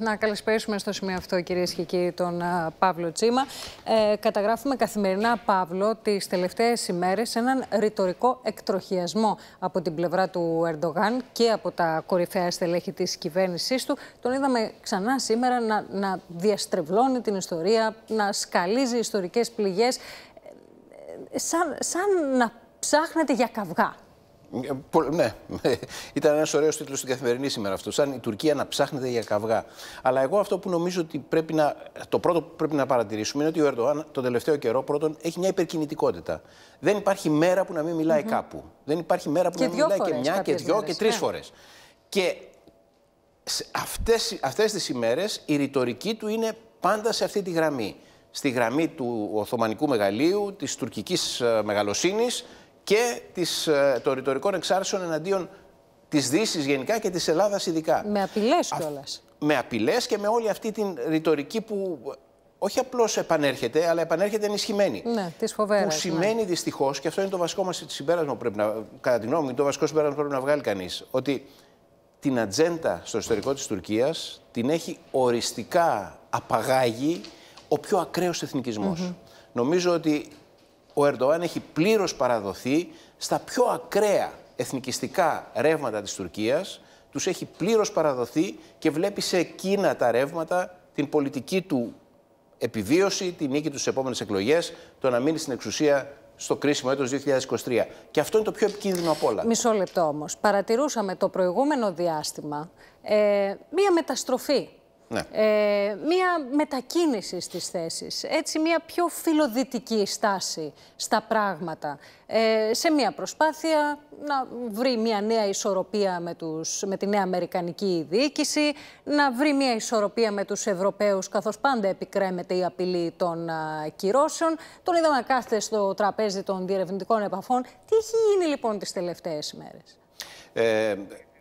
Να καλησπέρισουμε στο σημείο αυτό, κυρίες και κύριοι, τον Παύλο Τσίμα. Ε, καταγράφουμε καθημερινά, Παύλο, τις τελευταίες ημέρες έναν ρητορικό εκτροχιασμό από την πλευρά του Ερντογάν και από τα κορυφαία στελέχη της κυβέρνησής του. Τον είδαμε ξανά σήμερα να, να διαστρεβλώνει την ιστορία, να σκαλίζει ιστορικές πληγές, ε, σαν, σαν να ψάχνεται για καυγά. Ε, ναι, ήταν ένας ωραίος τίτλος στην καθημερινή σήμερα αυτό. Σαν η Τουρκία να ψάχνεται για καυγά. Αλλά εγώ αυτό που νομίζω ότι πρέπει να. Το πρώτο που πρέπει να παρατηρήσουμε είναι ότι ο Ερντοάν τον τελευταίο καιρό πρώτον έχει μια υπερκινητικότητα. Δεν υπάρχει μέρα που να μην μιλάει κάπου. Δεν υπάρχει μέρα που να μην μιλάει και μια και δυο και τρεις ναι. φορές φορέ. Και αυτές, αυτές τις ημέρες η ρητορική του είναι πάντα σε αυτή τη γραμμή. Στη γραμμή του Οθωμανικού Μεγαλείου, της Τουρκικής ε, μεγαλοσύνης, και ε, των ρητορικών εξάρσεων εναντίον της Δύσης γενικά και της Ελλάδας ειδικά. Με απειλές κιόλας. Με απειλές και με όλη αυτή την ρητορική που όχι απλώς επανέρχεται, αλλά επανέρχεται ενισχυμένη. Ναι, τις φοβέρες. Που ναι. σημαίνει ναι. δυστυχώς, και αυτό είναι το βασικό μας συμπέρασμα που πρέπει να. Κατά γνώμη το βασικό συμπέρασμα που πρέπει να βγάλει κανείς, Ότι την ατζέντα στο ιστορικό της Τουρκίας την έχει οριστικά απαγάγει ο πιο ακραίος εθνικισμός. Mm Νομίζω ότι ο Ερντοάν έχει πλήρως παραδοθεί στα πιο ακραία εθνικιστικά ρεύματα της Τουρκίας, τους έχει πλήρως παραδοθεί και βλέπει σε εκείνα τα ρεύματα την πολιτική του επιβίωση, τη νίκη τους στις επόμενες εκλογές, το να μείνει στην εξουσία στο κρίσιμο έτος 2023. Και αυτό είναι το πιο επικίνδυνο από όλα. Μισό λεπτό όμως. Παρατηρούσαμε το προηγούμενο διάστημα ε, μία μεταστροφή ναι. Ε, μία μετακίνηση στις θέσεις, έτσι μία πιο φιλοδυτική στάση στα πράγματα, ε, σε μία προσπάθεια να βρει μία νέα ισορροπία με, τους, με τη νέα Αμερικανική διοίκηση, να βρει μία ισορροπία με τους Ευρωπαίους, καθώς πάντα επικρέμεται η απειλή των κυρώσεων. Τον είδαμε να κάθεται στο τραπέζι των διερευνητικών επαφών. Τι έχει γίνει λοιπόν τις τελευταίες μέρες. Ε,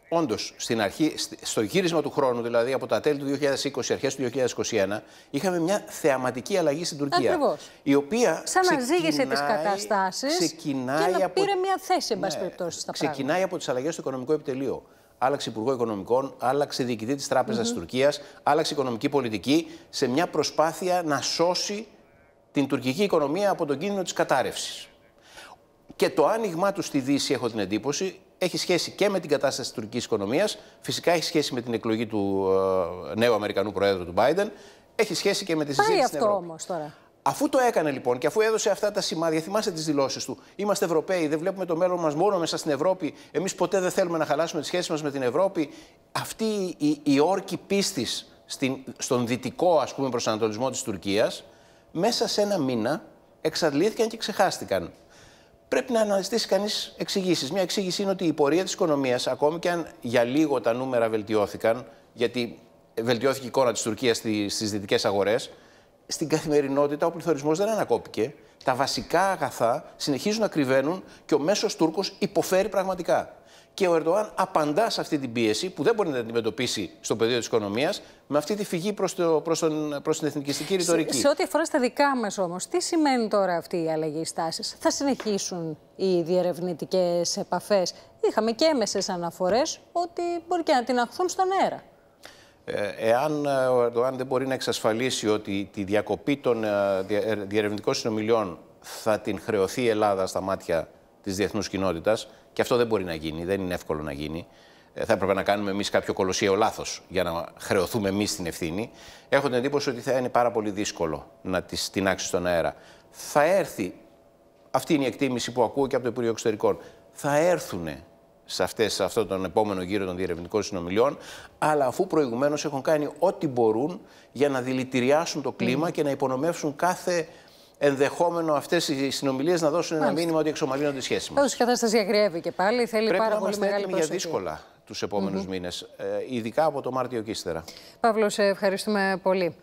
όντως στην αρχή, στο γύρισμα του χρόνου, δηλαδή από τα τέλη του 2020, αρχές του 2021, είχαμε μια θεαματική αλλαγή στην Τουρκία. Ακριβώς. Η οποία. Σαν ζήγησε τι καταστάσει. Ξεκινάει και να από... πήρε μια θέση, εν πάση ναι, περιπτώσει, στα Ξεκινάει πράγματα. από τις αλλαγές στο οικονομικό επιτελείο. Άλλαξε Υπουργό Οικονομικών, άλλαξε διοικητή της Τράπεζας mm -hmm. της Τουρκίας, άλλαξε οικονομική πολιτική σε μια προσπάθεια να σώσει την τουρκική οικονομία από τον κίνδυνο της κατάρρευσης. Και το άνοιγμά του στη Δύση, έχω την εντύπωση, έχει σχέση και με την κατάσταση της τουρκικής οικονομίας, φυσικά έχει σχέση με την εκλογή του ε, νέου Αμερικανού Προέδρου του Biden, έχει σχέση και με τη συζήτηση. Πάει αυτό τώρα. Αφού το έκανε λοιπόν και αφού έδωσε αυτά τα σημάδια, θυμάστε τις δηλώσεις του. Είμαστε Ευρωπαίοι, δεν βλέπουμε το μέλλον μας μόνο μέσα στην Ευρώπη. Εμείς ποτέ δεν θέλουμε να χαλάσουμε τις σχέσεις μας με την Ευρώπη. Αυτή η, η όρκη πίστης στον δυτικό ας πούμε, προσανατολισμό της Τουρκίας, μέσα σε ένα μήνα εξαντλήθηκαν και ξεχάστηκαν πρέπει να αναζητήσει κανείς εξηγήσεις. Μια εξήγηση είναι ότι η πορεία της οικονομίας, ακόμη και αν για λίγο τα νούμερα βελτιώθηκαν, γιατί βελτιώθηκε η εικόνα της Τουρκίας στις δυτικές αγορές, στην καθημερινότητα ο πληθωρισμός δεν ανακόπηκε. Τα βασικά αγαθά συνεχίζουν να κρυβαίνουν και ο μέσος Τούρκος υποφέρει πραγματικά. Και ο Ερντοάν απαντά σε αυτή την πίεση που δεν μπορεί να την αντιμετωπίσει στο πεδίο της οικονομίας με αυτή τη φυγή προς προς την εθνικιστική ρητορική. Σε, σε ό,τι αφορά στα δικά μας όμως, τι σημαίνει τώρα αυτή η αλλαγή στάση, Θα συνεχίσουν οι διερευνητικές επαφές. Είχαμε και έμεσες αναφορές ότι μπορεί και να αχθούν στον αέρα. Ε, εάν ε, ο Ερντογάν δεν μπορεί να εξασφαλίσει ότι τη διακοπή των ε, διερευνητικών συνομιλιών θα την χρεωθεί η Ελλάδα στα μάτια της διεθνούς κοινότητας, και αυτό δεν μπορεί να γίνει, δεν είναι εύκολο να γίνει. Θα έπρεπε να κάνουμε εμείς κάποιο κολοσιαίο λάθος για να χρεωθούμε εμείς την ευθύνη. Έχω την εντύπωση ότι θα είναι πάρα πολύ δύσκολο να τη τεινάξει στον αέρα. Θα έρθει, αυτή είναι η εκτίμηση που ακούω και από το Υπουργείο Εξωτερικών, θα έρθουν σε, αυτές, σε αυτό τον επόμενο γύρο των διερευνητικών συνομιλιών, αλλά αφού προηγουμένως έχουν κάνει ό,τι μπορούν για να δηλητηριάσουν το κλίμα ναι. και να υπονομεύσουν κάθε ενδεχόμενο αυτές οι συνομιλίες να δώσουν ένα μήνυμα ότι εξομαλύνονται οι σχέσεις μας. και η κατάσταση διακριεύει και πάλι. Θέλει Πρέπει πάρα πολύ μεγάλη προσοχή. για δύσκολα τους επόμενους mm μήνες, ε, ειδικά από το Μάρτιο και ύστερα. Παύλο, σε ευχαριστούμε πολύ.